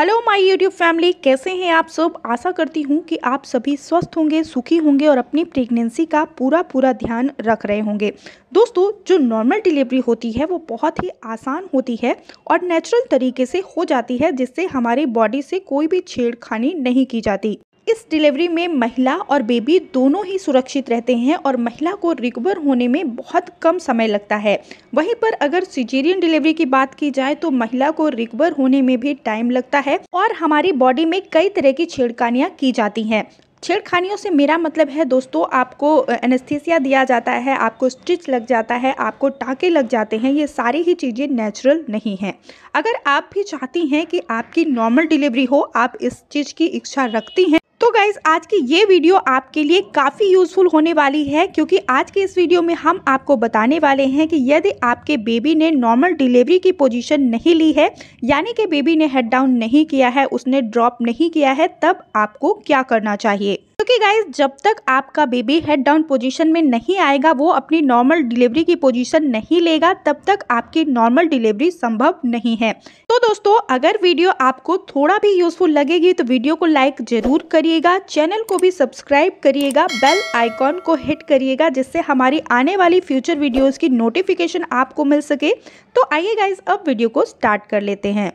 hello my YouTube family कैसे हैं आप सब आशा करती हूँ कि आप सभी स्वस्थ होंगे सुखी होंगे और अपनी प्रेगनेंसी का पूरा पूरा ध्यान रख रहे होंगे दोस्तों जो नॉर्मल डिलीवरी होती है वो बहुत ही आसान होती है और नेचुरल तरीके से हो जाती है जिससे हमारी बॉडी से कोई भी छेड़खानी नहीं की जाती इस डिलीवरी में महिला और बेबी दोनों ही सुरक्षित रहते हैं और महिला को रिकवर होने में बहुत कम समय लगता है वहीं पर अगर सिजेरियन डिलीवरी की बात की जाए तो महिला को रिकवर होने में भी टाइम लगता है और हमारी बॉडी में कई तरह की छेड़खानियाँ की जाती हैं छेड़खानियों से मेरा मतलब है दोस्तों आपको एनेस्थीसिया दिया जाता है आपको स्टिच लग जाता है आपको टाँके लग जाते हैं ये सारी ही चीज़ें नेचुरल नहीं हैं अगर आप भी चाहती हैं कि आपकी नॉर्मल डिलीवरी हो आप इस चीज़ की इच्छा रखती हैं गाइज आज की ये वीडियो आपके लिए काफ़ी यूजफुल होने वाली है क्योंकि आज के इस वीडियो में हम आपको बताने वाले हैं कि यदि आपके बेबी ने नॉर्मल डिलीवरी की पोजीशन नहीं ली है यानी कि बेबी ने हेड डाउन नहीं किया है उसने ड्रॉप नहीं किया है तब आपको क्या करना चाहिए क्योंकि गाइज जब तक आपका बेबी हेड डाउन पोजीशन में नहीं आएगा वो अपनी नॉर्मल डिलीवरी की पोजीशन नहीं लेगा तब तक आपकी नॉर्मल डिलीवरी संभव नहीं है तो दोस्तों अगर वीडियो आपको थोड़ा भी यूजफुल लगेगी तो वीडियो को लाइक जरूर करिएगा चैनल को भी सब्सक्राइब करिएगा बेल आइकॉन को हिट करिएगा जिससे हमारी आने वाली फ्यूचर वीडियोज़ की नोटिफिकेशन आपको मिल सके तो आइए गाइज अब वीडियो को स्टार्ट कर लेते हैं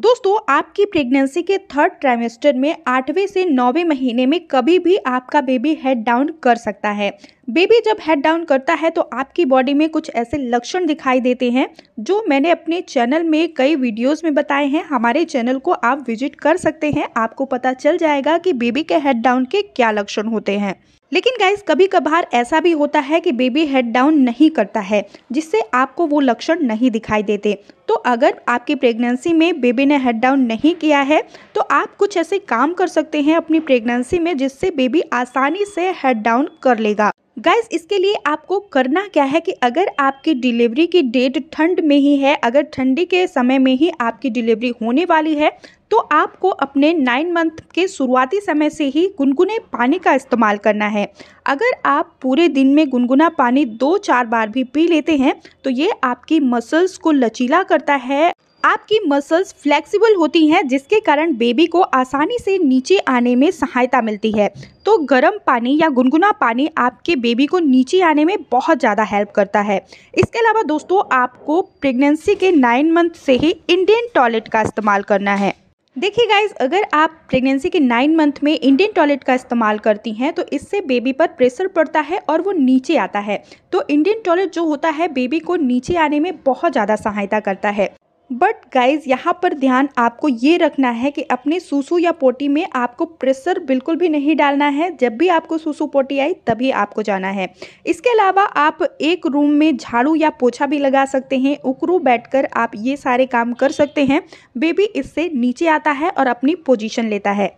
दोस्तों आपकी प्रेगनेंसी के थर्ड ट्राइमेस्टर में आठवें से नौवें महीने में कभी भी आपका बेबी हेड डाउन कर सकता है बेबी जब हेड डाउन करता है तो आपकी बॉडी में कुछ ऐसे लक्षण दिखाई देते हैं जो मैंने अपने चैनल में कई वीडियोस में बताए हैं हमारे चैनल को आप विजिट कर सकते हैं आपको पता चल जाएगा कि बेबी के हेड डाउन के क्या लक्षण होते हैं लेकिन गाइस कभी कभार ऐसा भी होता है कि बेबी हेड डाउन नहीं करता है जिससे आपको वो लक्षण नहीं दिखाई देते तो अगर आपकी प्रेगनेंसी में बेबी ने हेड डाउन नहीं किया है तो आप कुछ ऐसे काम कर सकते हैं अपनी प्रेगनेंसी में जिससे बेबी आसानी से हेड डाउन कर लेगा गाइज इसके लिए आपको करना क्या है कि अगर आपकी डिलीवरी की डेट ठंड में ही है अगर ठंडी के समय में ही आपकी डिलीवरी होने वाली है तो आपको अपने नाइन मंथ के शुरुआती समय से ही गुनगुने पानी का इस्तेमाल करना है अगर आप पूरे दिन में गुनगुना पानी दो चार बार भी पी लेते हैं तो ये आपकी मसल्स को लचीला करता है आपकी मसल्स फ्लेक्सिबल होती हैं जिसके कारण बेबी को आसानी से नीचे आने में सहायता मिलती है तो गर्म पानी या गुनगुना पानी आपके बेबी को नीचे आने में बहुत ज़्यादा हेल्प करता है इसके अलावा दोस्तों आपको प्रेगनेंसी के नाइन मंथ से ही इंडियन टॉयलेट का इस्तेमाल करना है देखिए गाइज अगर आप प्रेगनेंसी के नाइन मंथ में इंडियन टॉयलेट का इस्तेमाल करती हैं तो इससे बेबी पर प्रेशर पड़ता है और वो नीचे आता है तो इंडियन टॉयलेट जो होता है बेबी को नीचे आने में बहुत ज़्यादा सहायता करता है बट गाइज यहाँ पर ध्यान आपको ये रखना है कि अपने सूसु या पोटी में आपको प्रेशर बिल्कुल भी नहीं डालना है जब भी आपको सूसु पोटी आई तभी आपको जाना है इसके अलावा आप एक रूम में झाड़ू या पोछा भी लगा सकते हैं उकरू बैठकर आप ये सारे काम कर सकते हैं बेबी इससे नीचे आता है और अपनी पोजिशन लेता है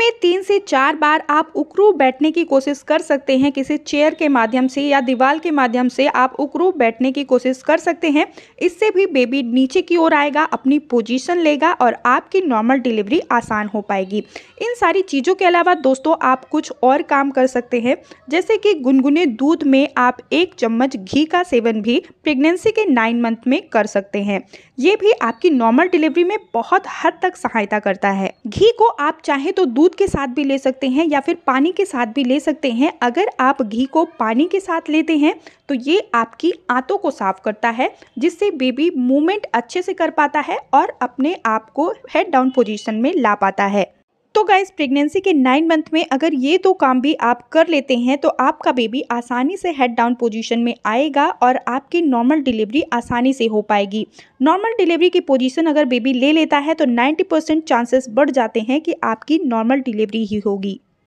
में तीन से चार बार आप उकरू बैठने की कोशिश कर सकते हैं किसी चेयर के माध्यम से या दीवार के माध्यम से आप उकरू बैठने की कोशिश कर सकते हैं इससे भी बेबी नीचे की ओर आएगा अपनी पोजीशन लेगा और आपकी नॉर्मल डिलीवरी आसान हो पाएगी इन सारी चीज़ों के अलावा दोस्तों आप कुछ और काम कर सकते हैं जैसे कि गुनगुने दूध में आप एक चम्मच घी का सेवन भी प्रेगनेंसी के नाइन मंथ में कर सकते हैं ये भी आपकी नॉर्मल डिलीवरी में बहुत हद तक सहायता करता है घी को आप चाहें तो दूध दूध के साथ भी ले सकते हैं या फिर पानी के साथ भी ले सकते हैं अगर आप घी को पानी के साथ लेते हैं तो ये आपकी आंतों को साफ करता है जिससे बेबी मूवमेंट अच्छे से कर पाता है और अपने आप को हेड डाउन पोजीशन में ला पाता है तो गाइज प्रेगनेंसी के नाइन मंथ में अगर ये दो काम भी आप कर लेते हैं तो आपका बेबी आसानी से हेड डाउन पोजीशन में आएगा और आपकी नॉर्मल डिलीवरी आसानी से हो पाएगी नॉर्मल डिलीवरी की पोजीशन अगर बेबी ले लेता है तो 90 परसेंट चांसेस बढ़ जाते हैं कि आपकी नॉर्मल डिलीवरी ही होगी